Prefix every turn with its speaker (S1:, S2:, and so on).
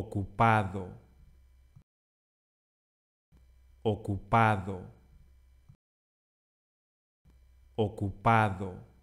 S1: ocupado, ocupado, ocupado.